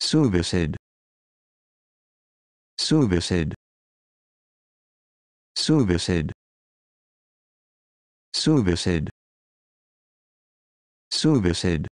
serviced serviced serviced serviced serviced